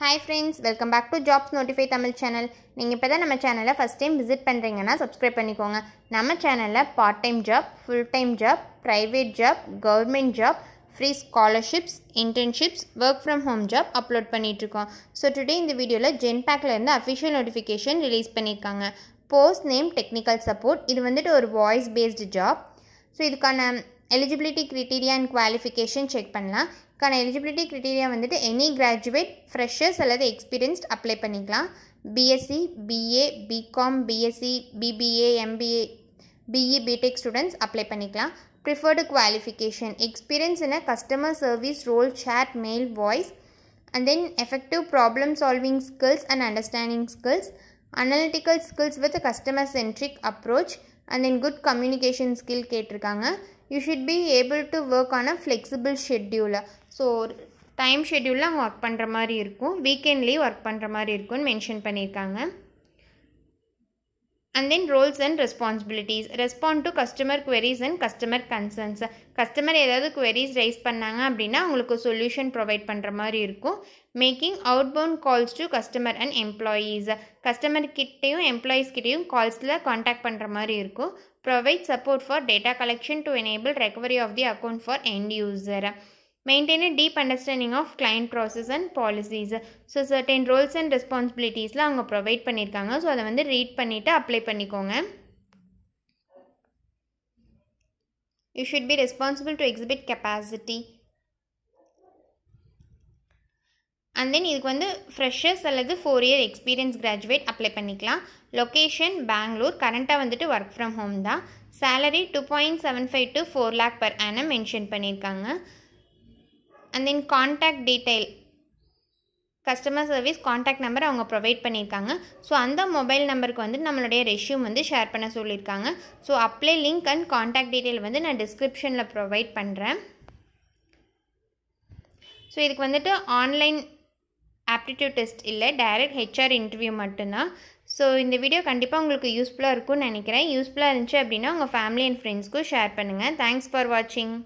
hi friends welcome back to Jobs Notify Tamil channel நீங்கள் இப்போ தான் நம்ம சேனலை ஃபஸ்ட் டைம் விசிட் பண்ணுறீங்கன்னா சப்ஸ்கிரைப் பண்ணிக்கோங்க நம்ம சேனலில் part time job full time job private job government job free scholarships internships work from home job upload பண்ணிகிட்ருக்கோம் ஸோ டுடே இந்த வீடியோவில் ஜென் பேக்லேருந்து அஃபிஷியல் நோட்டிஃபிகேஷன் ரிலீஸ் பண்ணியிருக்காங்க போஸ்ட் நேம் டெக்னிக்கல் சப்போர்ட் இது வந்துட்டு ஒரு வாய்ஸ் பேஸ்டு ஜாப் ஸோ இதுக்கான eligibility criteria and qualification check பண்ணலாம் க்கான எலிஜிபிலிட்டி க்ரிட்டீரியா வந்துட்டு எனி கிராஜுவேட் ஃப்ரெஷர்ஸ் அல்லது எக்ஸ்பீரியன்ஸ்ட் அப்ளை பண்ணிக்கலாம் BSc BA BCom BSc BBA MBA BE BTech students apply பண்ணிக்கலாம் preferred qualification experience in a customer service role chat mail voice and then effective problem solving skills and understanding skills analytical skills with customer centric approach and then good communication skill கேட்டிருக்காங்க you should be able to work on a flexible ஷெட்யூலில் so time ஷெட்யூலில் அவங்க work பண்ணுற மாதிரி இருக்கும் வீக்கெண்ட்லேயும் work பண்ணுற மாதிரி இருக்கும்னு மென்ஷன் பண்ணியிருக்காங்க and then roles and responsibilities respond to customer queries and customer concerns customer ஏதாவது queries ரைஸ் பண்ணாங்க அப்படின்னா அவங்களுக்கு சொல்யூஷன் ப்ரொவைட் பண்ணுற மாதிரி இருக்கும் making outbound calls to customer and employees customer கிட்டேயும் எம்ப்ளாயீஸ் கிட்டேயும் கால்ஸில் காண்டாக்ட் பண்ணுற மாதிரி இருக்கும் provide support for data collection to enable recovery of the account for end user maintain a deep understanding of client process and policies so certain roles and ரெஸ்பான்சிபிலிட்டிஸ்லாம் அவங்க provide பண்ணியிருக்காங்க so அதை வந்து ரீட் பண்ணிவிட்டு apply பண்ணிக்கோங்க you should be responsible to exhibit capacity and then இதுக்கு வந்து freshers அல்லது four year experience graduate apply பண்ணிக்கலாம் லொக்கேஷன் பெங்களூர் கரண்ட்டாக வந்துட்டு ஒர்க் ஃப்ரம் ஹோம் தான் salary two point seven five to four lakh per annum mention பண்ணியிருக்காங்க and then contact detail customer service contact number அவங்க provide பண்ணியிருக்காங்க ஸோ அந்த மொபைல் நம்பருக்கு வந்து நம்மளுடைய ரெஷ்யூம் வந்து ஷேர் பண்ண சொல்லியிருக்காங்க so apply link and contact detail வந்து நான் டிஸ்கிரிப்ஷனில் ப்ரொவைட் பண்ணுறேன் ஸோ இதுக்கு வந்துட்டு ஆன்லைன் ஆப்டிடியூட் டெஸ்ட் இல்லை டைரக்ட் ஹெச்ஆர் இன்டர்வியூ மட்டும்தான் ஸோ இந்த வீடியோ கண்டிப்பாக உங்களுக்கு யூஸ்ஃபுல்லாக இருக்கும்னு நினைக்கிறேன் யூஸ்ஃபுல்லாக இருந்துச்சு அப்படின்னா உங்கள் ஃபேமிலி அண்ட் ஃப்ரெண்ட்ஸ்க்கும் ஷேர் பண்ணுங்கள் தேங்க்ஸ் ஃபார் வாட்சிங்